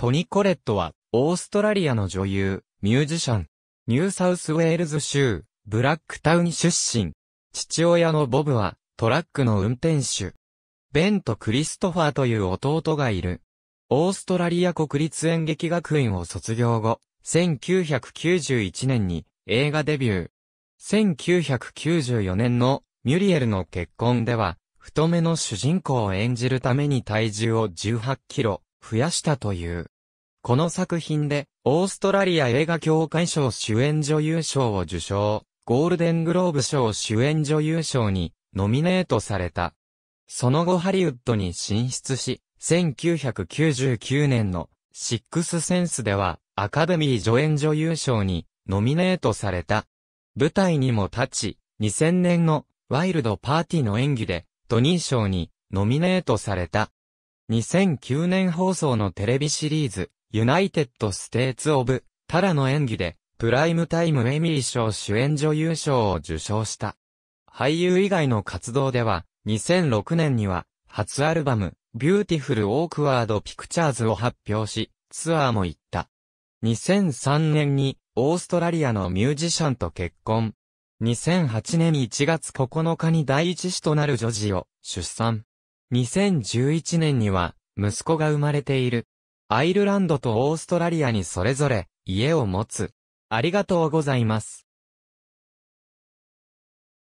トニ・コレットは、オーストラリアの女優、ミュージシャン、ニューサウスウェールズ州、ブラックタウン出身。父親のボブは、トラックの運転手。ベンとクリストファーという弟がいる。オーストラリア国立演劇学院を卒業後、1991年に映画デビュー。1994年のミュリエルの結婚では、太めの主人公を演じるために体重を18キロ増やしたという。この作品で、オーストラリア映画協会賞主演女優賞を受賞、ゴールデングローブ賞主演女優賞にノミネートされた。その後ハリウッドに進出し、1999年のシックスセンスではアカデミー助演女優賞にノミネートされた。舞台にも立ち、2000年のワイルドパーティーの演技でトニー賞にノミネートされた。2009年放送のテレビシリーズ、ユナイテッド・ステーツ・オブ・タラの演技で、プライムタイムエミー賞主演女優賞を受賞した。俳優以外の活動では、2006年には、初アルバム、ビューティフル・オークワード・ピクチャーズを発表し、ツアーも行った。2003年に、オーストラリアのミュージシャンと結婚。2008年1月9日に第一子となる女児を出産。2011年には、息子が生まれている。アイルランドとオーストラリアにそれぞれ、家を持つ。ありがとうございます。